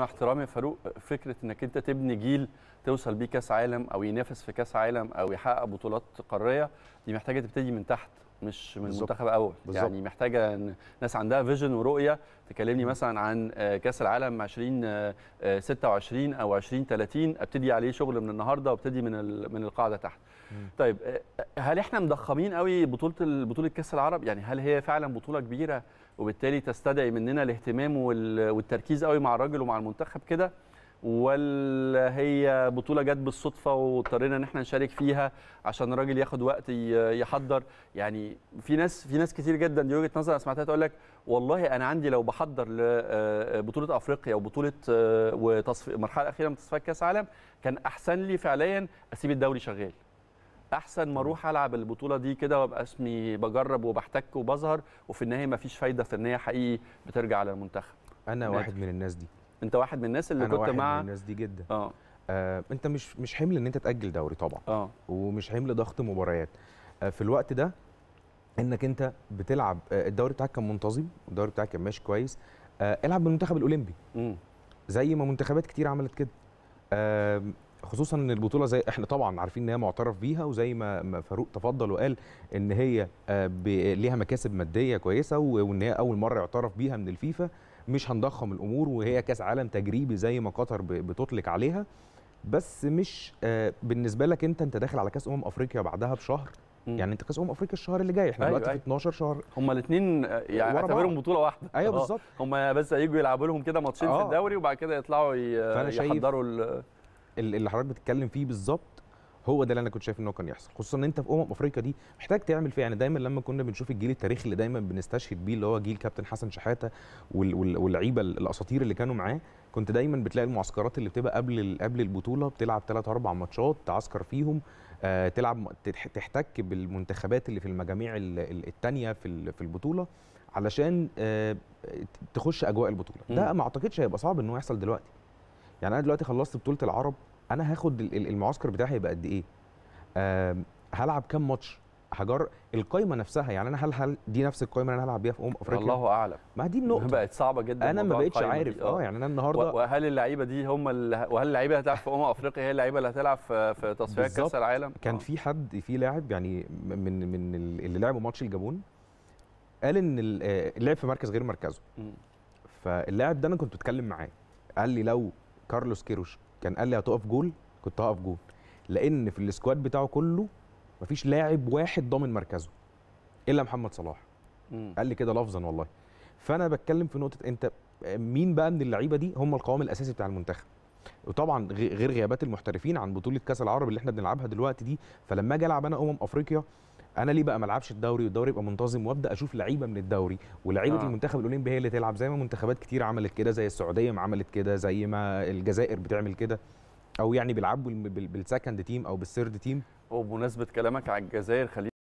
مع احترامي يا فاروق فكره انك انت تبني جيل توصل بيه كاس عالم او ينافس في كاس عالم او يحقق بطولات قاريه دي محتاجه تبتدي من تحت مش من بالزبط. منتخب اول بالزبط. يعني محتاجه ناس عندها فيجن ورؤيه تكلمني مثلا عن آه، كاس العالم 26 آه، آه، او 30 ابتدي عليه شغل من النهارده وابتدي من من القاعده تحت طيب هل احنا مضخمين قوي بطوله بطوله كاس العرب يعني هل هي فعلا بطوله كبيره وبالتالي تستدعي مننا الاهتمام والتركيز قوي مع الراجل ومع المنتخب كده ولا هي بطوله جت بالصدفه واضطرينا ان احنا نشارك فيها عشان الراجل ياخد وقت يحضر يعني في ناس في ناس كتير جدا دي وجهه نظر سمعتها تقول لك والله انا عندي لو بحضر لبطوله آه، افريقيا وبطوله آه، وتصفي المرحله الاخيره من تصفيات كاس عالم كان احسن لي فعليا اسيب الدوري شغال احسن ما اروح العب البطوله دي كده وابقى اسمي بجرب وبحتك وبظهر وفي النهايه مفيش فايده في النهايه حقيقي بترجع للمنتخب انا واحد من الناس دي انت واحد من الناس اللي أنا كنت واحد من الناس دي جدا اه آه، انت مش مش حمل ان انت تاجل دوري طبعا اه ومش حمل ضغط مباريات آه، في الوقت ده انك انت بتلعب آه، الدوري بتاعك كان منتظم الدوري بتاعك كان ماشي كويس آه، العب بالمنتخب الاولمبي م. زي ما منتخبات كتير عملت كده آه، خصوصا ان البطوله زي احنا طبعا عارفين ان هي معترف بيها وزي ما فاروق تفضل وقال ان هي آه، ليها مكاسب ماديه كويسه وان هي اول مره يعترف بيها من الفيفا مش هنضخم الامور وهي كاس عالم تجريبي زي ما قطر بتطلق عليها بس مش آه، بالنسبه لك انت انت داخل على كاس امم افريقيا بعدها بشهر يعني انت كاس امم افريقيا الشهر اللي جاي احنا أيوة، دلوقتي أيوة. في 12 شهر هما الاثنين آه، يعني اعتبرهم بطوله واحده ايوه آه، بالظبط هما بس هيجوا يلعبوا لهم كده ماتشين آه. في الدوري وبعد كده يطلعوا يحضروا ال... اللي حضرتك بتتكلم فيه بالظبط هو ده اللي انا كنت شايف ان هو كان يحصل خصوصا ان انت في امم افريقيا دي محتاج تعمل فيها يعني دايما لما كنا بنشوف الجيل التاريخي اللي دايما بنستشهد بيه اللي هو جيل كابتن حسن شحاته واللعيبه الاساطير اللي كانوا معاه كنت دايما بتلاقي المعسكرات اللي بتبقى قبل قبل البطوله بتلعب ثلاث اربع ماتشات تعسكر فيهم آه، تلعب تحتك بالمنتخبات اللي في المجاميع الثانيه في في البطوله علشان آه، تخش اجواء البطوله ده ما اعتقدش هيبقى صعب ان هو يحصل دلوقتي يعني انا دلوقتي خلصت بطوله العرب انا هاخد المعسكر بتاعي هيبقى قد ايه هلعب كام ماتش هجر القايمه نفسها يعني انا هل هل دي نفس القايمه اللي انا هلعب بيها في امم افريقيا الله اعلم ما دي النقطه بقت صعبه جدا انا ما بقتش عارف آه. اه يعني انا النهارده وهل اللعيبه دي هم اللي وهل اللعيبه هتلعب في امم افريقيا هي اللعيبه اللي هتلعب في, في تصفيات كاس العالم كان آه. في حد في لاعب يعني من من اللي لعبوا ماتش الجابون قال ان اللعب آه، في مركز غير مركزه فاللاعب ده انا كنت بتكلم معاه قال لي لو كارلوس كيروش كان قال لي هتقف جول كنت هقف جول لان في السكواد بتاعه كله مفيش لاعب واحد ضامن مركزه الا محمد صلاح مم. قال لي كده لفظا والله فانا بتكلم في نقطه انت مين بقى من اللعيبه دي هم القوام الاساسي بتاع المنتخب وطبعا غير غيابات المحترفين عن بطوله كاس العرب اللي احنا بنلعبها دلوقتي دي فلما اجي العب انا امم افريقيا انا ليه بقى ما العبش الدوري والدوري يبقى منتظم وابدا اشوف لعيبه من الدوري ولعيبه آه. المنتخب الاولمبي هي اللي تلعب زي ما منتخبات كتير عملت كده زي السعوديه ما عملت كده زي ما الجزائر بتعمل كده او يعني بيلعبوا بالسكند تيم او بالثيرد تيم وبمناسبه كلامك على الجزائر خلي